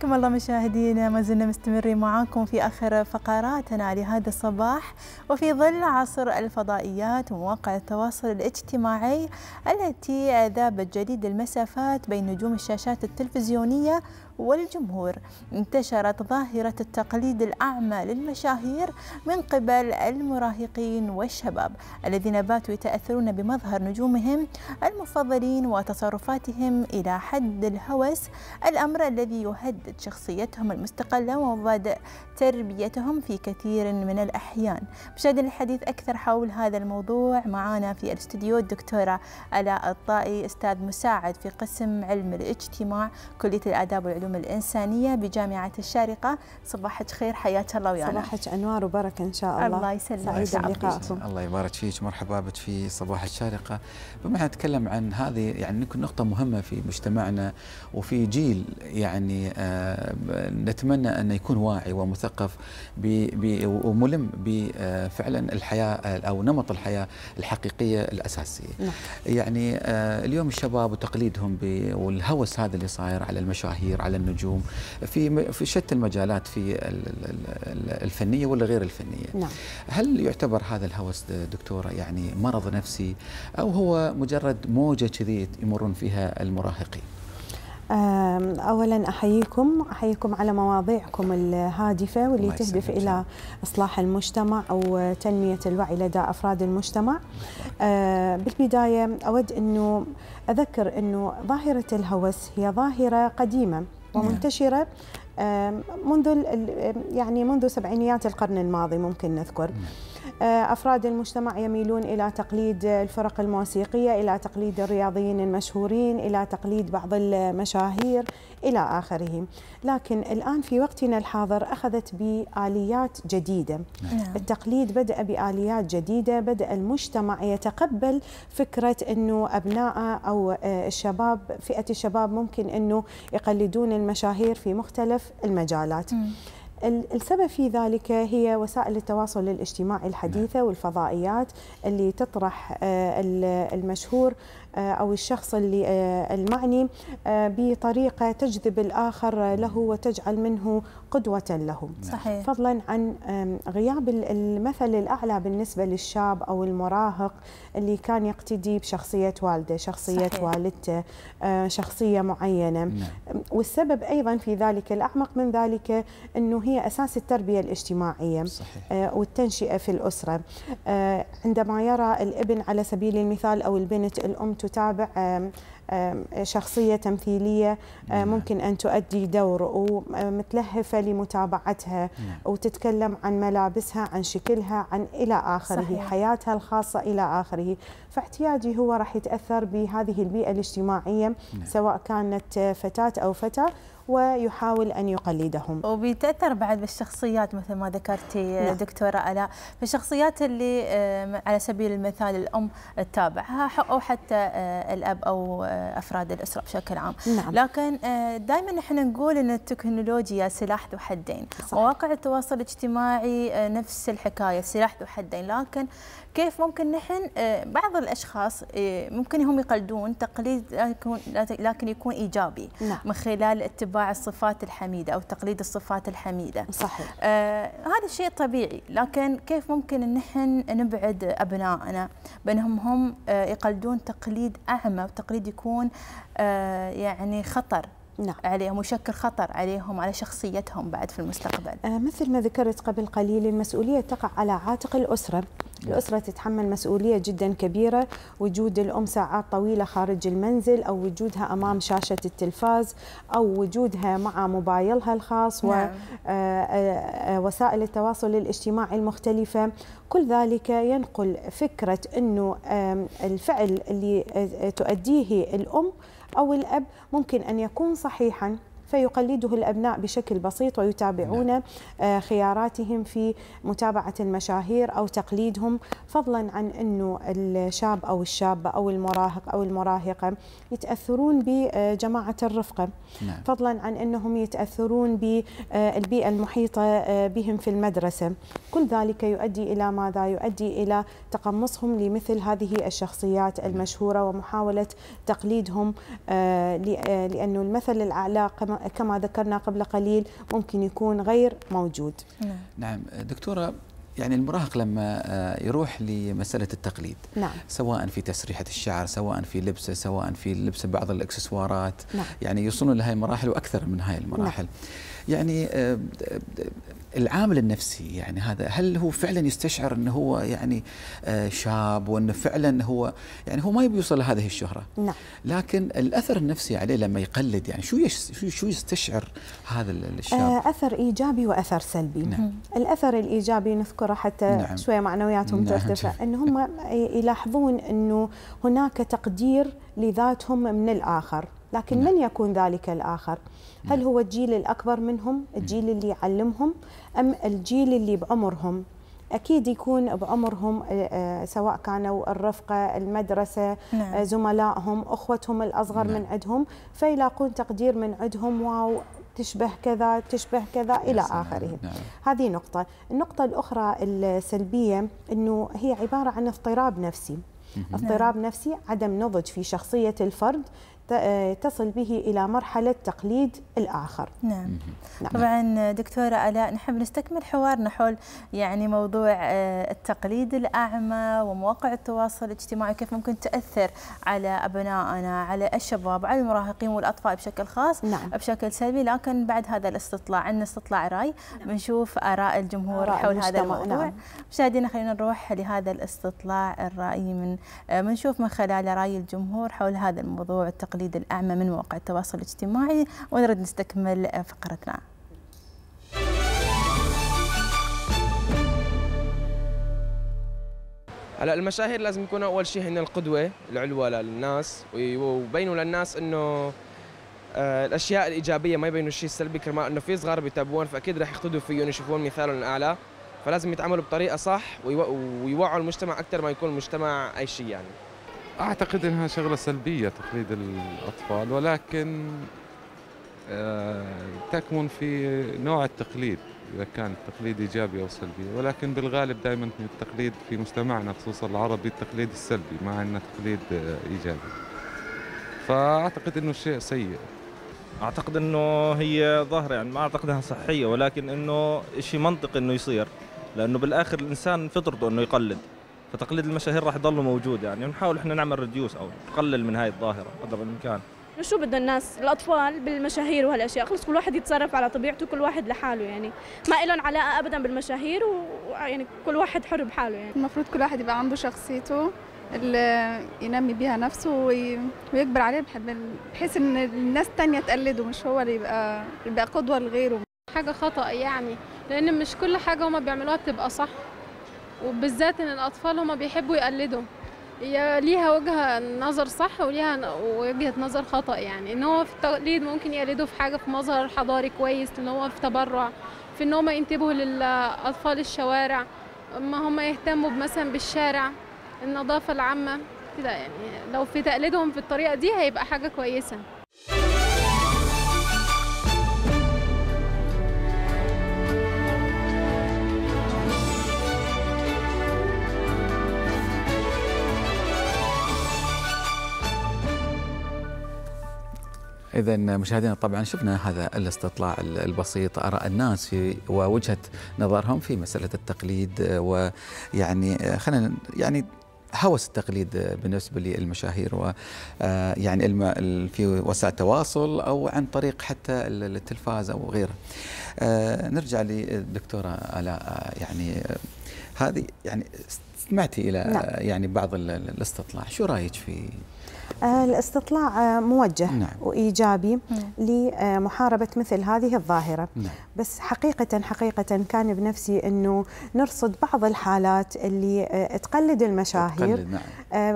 حياكم الله مشاهدينا ما زلنا مستمرين معاكم في اخر فقراتنا لهذا الصباح وفي ظل عصر الفضائيات ومواقع التواصل الاجتماعي التي ذابت جديد المسافات بين نجوم الشاشات التلفزيونيه والجمهور انتشرت ظاهرة التقليد الأعمى للمشاهير من قبل المراهقين والشباب الذين باتوا يتأثرون بمظهر نجومهم المفضلين وتصرفاتهم إلى حد الهوس الأمر الذي يهدد شخصيتهم المستقلة ومبادئ تربيتهم في كثير من الأحيان بشأن الحديث أكثر حول هذا الموضوع معنا في الاستديو الدكتورة ألاء الطائي أستاذ مساعد في قسم علم الاجتماع كلية الآداب والعلوم العلوم الإنسانية بجامعة الشارقة صباحك خير حياك الله ويانا صباحك أنوار وبركة إن شاء الله الله يسلمك سعيد الله يبارك فيك مرحبا بك في صباح الشارقة بما نتكلم عن هذه يعني نقطة مهمة في مجتمعنا وفي جيل يعني آه، نتمنى أن يكون واعي ومثقف وملم بفعلا آه، الحياة أو نمط الحياة الحقيقية الأساسية نعم. يعني آه، اليوم الشباب وتقليدهم والهوس هذا اللي صاير على المشاهير على النجوم في في شتى المجالات في الفنيه ولا غير الفنيه نعم. هل يعتبر هذا الهوس دكتوره يعني مرض نفسي او هو مجرد موجه كذي يمرون فيها المراهقين اولا احييكم احييكم على مواضيعكم الهادفه واللي تهدف الى اصلاح المجتمع وتنميه الوعي لدى افراد المجتمع آه، بالبدايه اود انه اذكر انه ظاهره الهوس هي ظاهره قديمه ومنتشرة منذ يعني منذ سبعينيات القرن الماضي ممكن نذكر نعم. آه، أفراد المجتمع يميلون إلى تقليد الفرق الموسيقية إلى تقليد الرياضيين المشهورين إلى تقليد بعض المشاهير إلى آخره لكن الآن في وقتنا الحاضر أخذت بآليات جديدة نعم. التقليد بدأ بآليات جديدة بدأ المجتمع يتقبل فكرة أنه أبناء أو آه، الشباب فئة الشباب ممكن أنه يقلدون المشاهير في مختلف المجالات مم. السبب في ذلك هي وسائل التواصل الاجتماعي الحديثة نعم. والفضائيات اللي تطرح آه، المشهور آه، أو الشخص اللي آه، المعني بطريقة تجذب الآخر له وتجعل منه قدوة له نعم. صحيح. فضلا عن غياب المثل الأعلى بالنسبة للشاب أو المراهق اللي كان يقتدي بشخصية والده شخصية صحيح. والدته شخصية معينة نعم. والسبب أيضا في ذلك الأعمق من ذلك أنه هي أساس التربية الاجتماعية صحيح. آه، والتنشئة في الأسرة آه، عندما يرى الابن على سبيل المثال أو البنت الأم تتابع شخصية تمثيلية آه، نعم. ممكن أن تؤدي دور ومتلهفة لمتابعتها نعم. وتتكلم عن ملابسها عن شكلها عن إلى آخره صحيح. حياتها الخاصة إلى آخره فاحتياجي هو راح يتأثر بهذه البيئة الاجتماعية نعم. سواء كانت فتاة أو فتى ويحاول أن يقلدهم وبيتأثر بعد بالشخصيات مثل ما ذكرتي نعم. دكتورة ألاء فالشخصيات اللي على سبيل المثال الأم تتابعها أو حتى آه، الأب أو آه، أفراد الأسرة بشكل عام نعم. لكن آه، دائما احنا نقول أن التكنولوجيا سلاح ذو حدين مواقع التواصل الاجتماعي نفس الحكاية سلاح ذو حدين لكن كيف ممكن نحن آه، بعض الاشخاص آه، ممكن هم يقلدون تقليد لكن يكون ايجابي نعم. من خلال اتباع الصفات الحميده او تقليد الصفات الحميده صحيح آه هذا الشيء طبيعي لكن كيف ممكن ان نحن نبعد ابنائنا بانهم هم آه، يقلدون تقليد اعمى وتقليد يكون آه يعني خطر نعم. عليهم ويشكل خطر عليهم على شخصيتهم بعد في المستقبل آه، مثل ما ذكرت قبل قليل المسؤولية تقع على عاتق الأسرة نعم. الأسرة تتحمل مسؤولية جدا كبيرة وجود الأم ساعات طويلة خارج المنزل أو وجودها أمام شاشة التلفاز أو وجودها مع موبايلها الخاص نعم. ووسائل آه، آه، التواصل الاجتماعي المختلفة كل ذلك ينقل فكرة أنه الفعل اللي تؤديه الأم أو الأب ممكن أن يكون صحيحاً فيقلده الأبناء بشكل بسيط ويتابعون نعم. آه، خياراتهم في متابعة المشاهير أو تقليدهم فضلا عن أنه الشاب أو الشابة أو المراهق أو المراهقة يتأثرون بجماعة الرفقة نعم. فضلا عن أنهم يتأثرون بالبيئة المحيطة آه، بهم في المدرسة كل ذلك يؤدي إلى ماذا؟ يؤدي إلى تقمصهم لمثل هذه الشخصيات نعم. المشهورة ومحاولة تقليدهم آه، لأن المثل الأعلى كما ذكرنا قبل قليل ممكن يكون غير موجود نعم, نعم دكتورة يعني المراهق لما آه، يروح لمسألة التقليد نعم. سواء في تسريحة الشعر سواء في لبسه سواء في لبس بعض الإكسسوارات نعم. يعني يوصلون لهذه المراحل وأكثر من هذه المراحل نعم. يعني آه، العامل النفسي يعني هذا هل هو فعلا يستشعر انه هو يعني آه، شاب وانه فعلا هو يعني هو ما يبي يوصل لهذه الشهره نعم لكن الاثر النفسي عليه لما يقلد يعني شو شو يستشعر هذا الشاب آه، اثر ايجابي واثر سلبي نعم. الاثر الايجابي نذكره حتى نعم. شويه معنوياتهم نعم. ترتفع ان هم يلاحظون انه هناك تقدير لذاتهم من الاخر لكن نعم. من يكون ذلك الآخر هل نعم. هو الجيل الأكبر منهم الجيل نعم. اللي يعلمهم أم الجيل اللي بعمرهم اكيد يكون بعمرهم آه، آه، سواء كانوا الرفقه المدرسه آه، نعم. زملائهم اخوتهم الاصغر نعم. من عندهم فيلاقون تقدير من عندهم واو تشبه كذا تشبه كذا الى اخره نعم. هذه نقطه النقطه الاخرى السلبيه انه هي عباره عن اضطراب نفسي اضطراب نفسي عدم نضج في شخصيه الفرد آه، تصل به إلى مرحلة تقليد الآخر نعم, نعم. طبعا دكتورة ألاء نحب نستكمل حوارنا حول يعني موضوع آه، التقليد الأعمى ومواقع التواصل الاجتماعي كيف ممكن تأثر على أبنائنا على الشباب على المراهقين والأطفال بشكل خاص نعم. بشكل سلبي لكن بعد هذا الاستطلاع عندنا استطلاع رأي نعم. بنشوف آراء الجمهور رأي حول هذا الموضوع نعم. مشاهدينا خلينا نروح لهذا الاستطلاع الرأي من بنشوف آه، من خلال رأي الجمهور حول هذا الموضوع التقليد التقليد الأعمى من مواقع التواصل الاجتماعي ونرد نستكمل فقرتنا هلا المشاهير لازم يكونوا اول شيء هن القدوه العلوى للناس ويبينوا للناس انه آه، الاشياء الايجابيه ما يبينوا الشيء السلبي كرمال انه في صغار بيتابعون فاكيد رح يقتدوا فيهم يشوفون مثالهم الاعلى فلازم يتعاملوا بطريقه صح ويوعوا المجتمع اكثر ما يكون المجتمع اي شيء يعني اعتقد انها شغله سلبيه تقليد الاطفال ولكن آه، تكمن في نوع التقليد اذا كان التقليد ايجابي او سلبي ولكن بالغالب دائما التقليد في مجتمعنا خصوصا العربي التقليد السلبي ما عندنا تقليد آه، ايجابي فاعتقد انه شيء سيء اعتقد انه هي ظاهره يعني ما اعتقد انها صحيه ولكن انه شيء منطقي انه يصير لانه بالاخر الانسان فطرته انه يقلد فتقليد المشاهير راح يضل موجود يعني ونحاول احنا نعمل ريديوس او نقلل من هاي الظاهره قدر الامكان شو بدنا الناس الاطفال بالمشاهير وهالاشياء خلص كل واحد يتصرف على طبيعته كل واحد لحاله يعني ما لهم علاقه ابدا بالمشاهير ويعني كل واحد حر بحاله يعني المفروض كل واحد يبقى عنده شخصيته اللي ينمي بيها نفسه ويكبر عليها بحيث ان الناس تانية تقلده مش هو اللي يبقى يبقى قدوه لغيره حاجه خطا يعني لان مش كل حاجه هما بيعملوها بتبقى صح وبالذات ان الاطفال هم بيحبوا يقلدوا هي ليها وجهه نظر صح وليها وجهه نظر خطا يعني ان هو في التقليد ممكن يقلدوا في حاجه في مظهر حضاري كويس ان هو في تبرع في ان هم ينتبهوا للاطفال الشوارع ما هم يهتموا مثلا بالشارع النظافه العامه كده يعني لو في تقليدهم في الطريقه دي هيبقى حاجه كويسه إذا مشاهدينا طبعا شفنا هذا الاستطلاع البسيط آراء الناس في ووجهة نظرهم في مسألة التقليد ويعني خلينا يعني هوس التقليد بالنسبة للمشاهير و آه، يعني في وسائل التواصل أو عن طريق حتى التلفاز أو غيره آه، نرجع للدكتورة آلاء آه، يعني هذه يعني استمعتي الى نعم. يعني بعض الاستطلاع شو رايك في آه، الاستطلاع آه، موجه نعم. وايجابي نعم. لمحاربه مثل هذه الظاهره نعم. بس حقيقه حقيقه كان بنفسي انه نرصد بعض الحالات اللي آه، تقلد المشاهير تقلد نعم.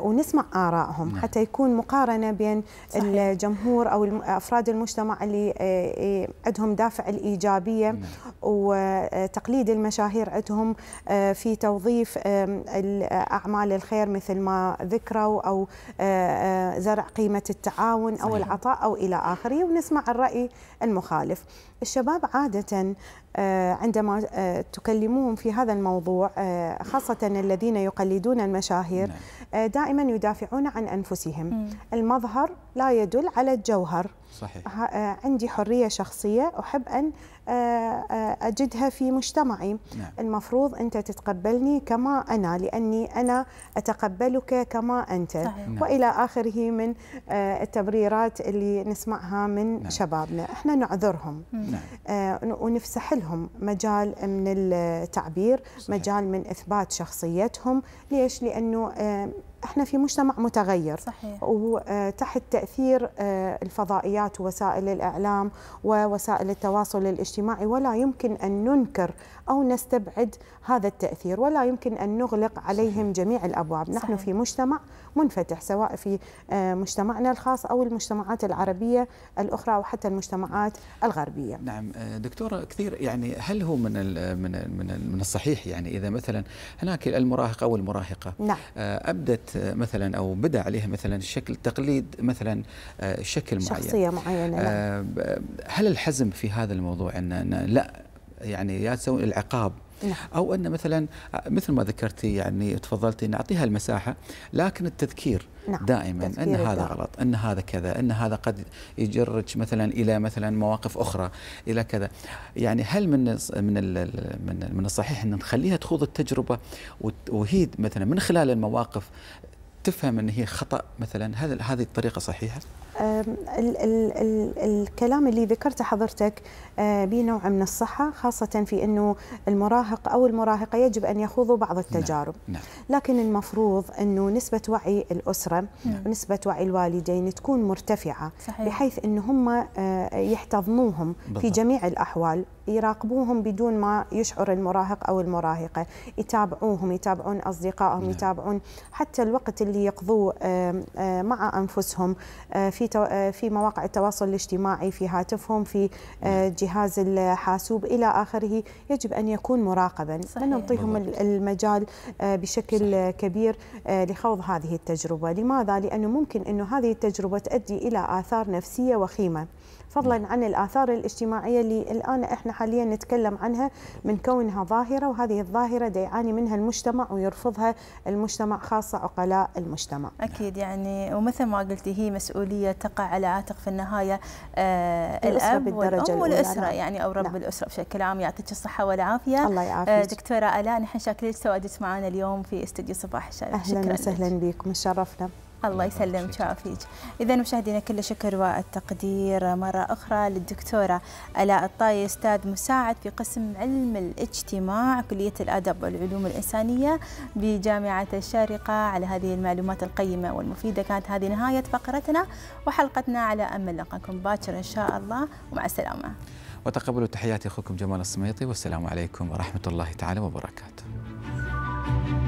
ونسمع ارائهم نعم. حتى يكون مقارنه بين صحيح. الجمهور او افراد المجتمع اللي إيه، عندهم دافع الايجابيه نعم. وتقليد المشاهير عندهم في توظيف أعمال الخير مثل ما ذكروا أو آه، آه، زرع قيمة التعاون أو العطاء أو إلى آخره ونسمع الرأي المخالف الشباب عادة آه، عندما آه، تكلموهم في هذا الموضوع آه، خاصة الذين يقلدون المشاهير نعم. دائما يدافعون عن أنفسهم المظهر لا يدل على الجوهر صحيح. عندي حرية شخصية أحب أن أجدها في مجتمعي نعم. المفروض أنت تتقبلني كما أنا لأني أنا أتقبلك كما أنت صحيح. نعم. وإلى آخره من التبريرات اللي نسمعها من نعم. شبابنا احنا نعذرهم نعم. نعم. آه، ونفسح لهم مجال من التعبير صحيح. مجال من إثبات شخصيتهم ليش؟ لأنه آه، احنا في مجتمع متغير صحيح. وتحت تاثير آه، الفضائيات ووسائل الاعلام ووسائل التواصل الاجتماعي ولا يمكن ان ننكر او نستبعد هذا التاثير ولا يمكن ان نغلق عليهم جميع الابواب صحيح. نحن في مجتمع منفتح سواء في آه، مجتمعنا الخاص او المجتمعات العربيه الاخرى وحتى المجتمعات الغربيه نعم آه، دكتوره كثير يعني هل هو من من من الصحيح يعني اذا مثلا هناك المراهق او المراهقه نعم. ابدت مثلا او بدا عليها مثلا شكل تقليد مثلا آه، شكل معين شخصيه معينه نعم. آه، هل الحزم في هذا الموضوع ان لا يعني يا تسوي العقاب نعم. او ان مثلا مثل ما ذكرتي يعني تفضلتي نعطيها المساحه لكن التذكير نعم. دائما ان هذا هذا غلط ان هذا كذا ان هذا قد يجرك مثلا الى مثلا مواقف اخرى الى كذا يعني هل من من من من الصحيح ان نخليها تخوض التجربه وهي مثلا من خلال المواقف تفهم ان هي خطا مثلا هل هذه الطريقه صحيحه ال ال ال الكلام اللي ذكرته حضرتك آه، بنوع من الصحة خاصة في أنه المراهق أو المراهقة يجب أن يخوضوا بعض نعم، التجارب نعم. لكن المفروض أنه نسبة وعي الأسرة نعم. ونسبة وعي الوالدين تكون مرتفعة صحيح. بحيث أنه هم آه، يحتضنوهم بالضبط. في جميع الأحوال يراقبوهم بدون ما يشعر المراهق أو المراهقة يتابعوهم يتابعون أصدقائهم نعم. يتابعون حتى الوقت اللي يقضوه آه، مع أنفسهم في آه، في مواقع التواصل الاجتماعي في هاتفهم في آه، نعم. جهاز الحاسوب الى اخره يجب ان يكون مراقبا صحيح. نعطيهم المجال آه، بشكل صحيح. كبير لخوض هذه التجربه لماذا لانه ممكن أن هذه التجربه تؤدي الى اثار نفسيه وخيمه فضلا عن الآثار الاجتماعية اللي الآن إحنا حاليا نتكلم عنها من كونها ظاهرة وهذه الظاهرة دا يعاني منها المجتمع ويرفضها المجتمع خاصة عقلاء المجتمع أكيد يعني ومثل ما قلتي هي مسؤولية تقع على عاتق في النهاية آه الأب والأم والأسرة يعني أو رب نعم. الأسرة بشكل عام يعطيك الصحة والعافية الله آه، يعافيك آه دكتورة آلاء نحن شاكرين تواجدك معنا اليوم في استديو صباح الشارع أهلا وسهلا بكم شرفنا الله يسلمك ويعافيك اذا مشاهدينا كل شكر والتقدير مره اخرى للدكتوره الاء الطاي استاذ مساعد في قسم علم الاجتماع كليه الادب والعلوم الانسانيه بجامعه الشارقه على هذه المعلومات القيمه والمفيده كانت هذه نهايه فقرتنا وحلقتنا على امل نلقاكم باكر ان شاء الله ومع السلامه وتقبلوا تحياتي اخوكم جمال السميطي والسلام عليكم ورحمه الله تعالى وبركاته